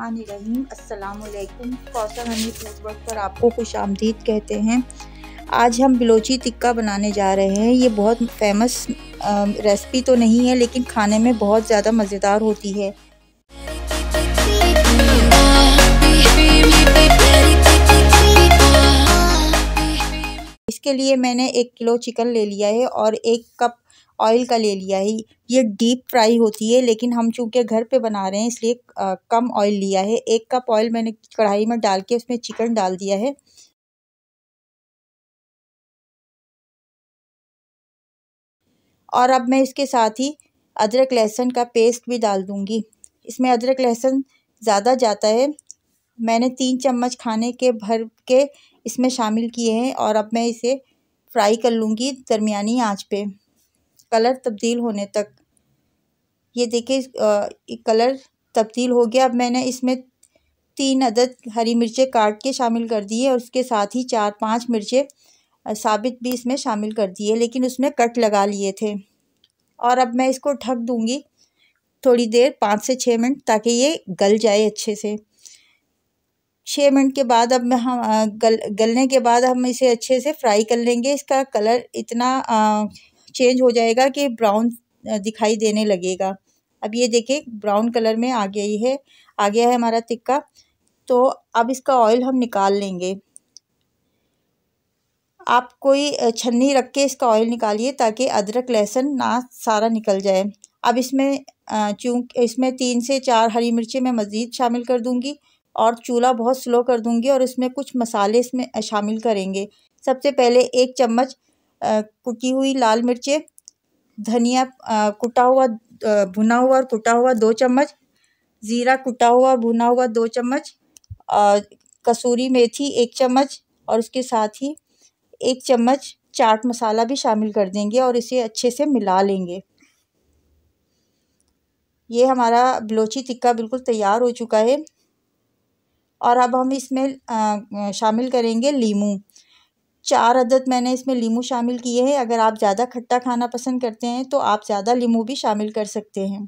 रहीम अस्सलाम Kausar Honey food work पर आपको खुश आमदीद कहते हैं आज हम बिलोची टिक्का बनाने जा रहे हैं ये बहुत फेमस रेसिपी तो नहीं है लेकिन खाने में बहुत ज़्यादा मज़ेदार होती है इसके लिए मैंने एक किलो चिकन ले लिया है और एक कप ऑयल का ले लिया है ये डीप फ्राई होती है लेकिन हम चूँकि घर पे बना रहे हैं इसलिए कम ऑयल लिया है एक कप ऑयल मैंने कढ़ाई में डाल के उसमें चिकन डाल दिया है और अब मैं इसके साथ ही अदरक लहसुन का पेस्ट भी डाल दूँगी इसमें अदरक लहसुन ज़्यादा जाता है मैंने तीन चम्मच खाने के भर के इसमें शामिल किए हैं और अब मैं इसे फ्राई कर लूँगी दरमिया आँच पे कलर तब्दील होने तक ये देखिए कलर तब्दील हो गया अब मैंने इसमें तीन अदद हरी मिर्चें काट के शामिल कर दी है और उसके साथ ही चार पांच मिर्चें साबित भी इसमें शामिल कर दिए लेकिन उसमें कट लगा लिए थे और अब मैं इसको ढक दूँगी थोड़ी देर पाँच से छः मिनट ताकि ये गल जाए अच्छे से छः मिनट के बाद अब हम गल गलने के बाद हम इसे अच्छे से फ्राई कर लेंगे इसका कलर इतना चेंज हो जाएगा कि ब्राउन दिखाई देने लगेगा अब ये देखिए ब्राउन कलर में आ गया ही है आ गया है हमारा टिक्का तो अब इसका ऑयल हम निकाल लेंगे आप कोई छन्नी रख के इसका ऑयल निकालिए ताकि अदरक लहसुन ना सारा निकल जाए अब इसमें चूँ इसमें तीन से चार हरी मिर्ची मैं मज़ीद शामिल कर दूँगी और चूल्हा बहुत स्लो कर दूँगी और इसमें कुछ मसाले इसमें शामिल करेंगे सबसे पहले एक चम्मच कुटी हुई लाल मिर्चें धनिया कुटा हुआ भुना हुआ और कुटा हुआ दो चम्मच ज़ीरा कुटा हुआ भुना हुआ दो चम्मच और कसूरी मेथी एक चम्मच और उसके साथ ही एक चम्मच चाट मसाला भी शामिल कर देंगे और इसे अच्छे से मिला लेंगे ये हमारा बलोची टिक्का बिल्कुल तैयार हो चुका है और अब हम इसमें शामिल करेंगे लीमू चार अदद मैंने इसमें लीमू शामिल किए हैं अगर आप ज़्यादा खट्टा खाना पसंद करते हैं तो आप ज़्यादा लीमू भी शामिल कर सकते हैं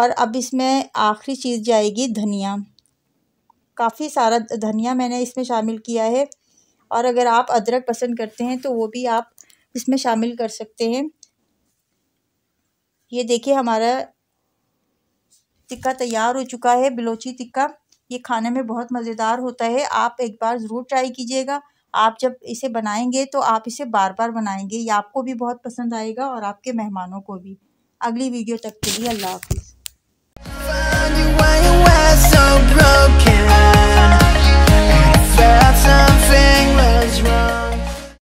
और अब इसमें आखिरी चीज़ जाएगी धनिया काफ़ी सारा धनिया मैंने इसमें शामिल किया है और अगर आप अदरक पसंद करते हैं तो वो भी आप इसमें शामिल कर सकते हैं ये देखिए हमारा टिक्का तैयार हो चुका है बिलोची टिक्का ये खाने में बहुत मज़ेदार होता है आप एक बार ज़रूर ट्राई कीजिएगा आप जब इसे बनाएंगे तो आप इसे बार बार बनाएंगे ये आपको भी बहुत पसंद आएगा और आपके मेहमानों को भी अगली वीडियो तक के लिए अल्लाह हाफिज़